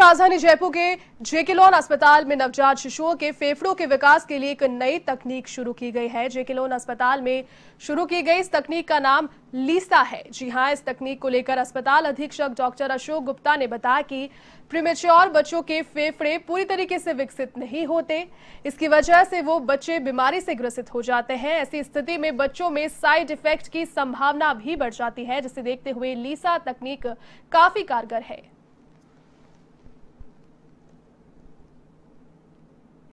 राजधानी जयपुर के जेकेलोन अस्पताल में नवजात शिशुओं के फेफड़ों के विकास के लिए एक नई तकनीक शुरू की गई है जेकेलोन अस्पताल में शुरू की गई इस तकनीक का नाम लीसा है जी हां इस तकनीक को लेकर अस्पताल अधीक्षक डॉक्टर अशोक गुप्ता ने बताया कि प्रीमेच्योर बच्चों के फेफड़े पूरी तरीके से विकसित नहीं होते इसकी वजह से वो बच्चे बीमारी से ग्रसित हो जाते हैं ऐसी स्थिति में बच्चों में साइड इफेक्ट की संभावना भी बढ़ जाती है जिसे देखते हुए लीसा तकनीक काफी कारगर है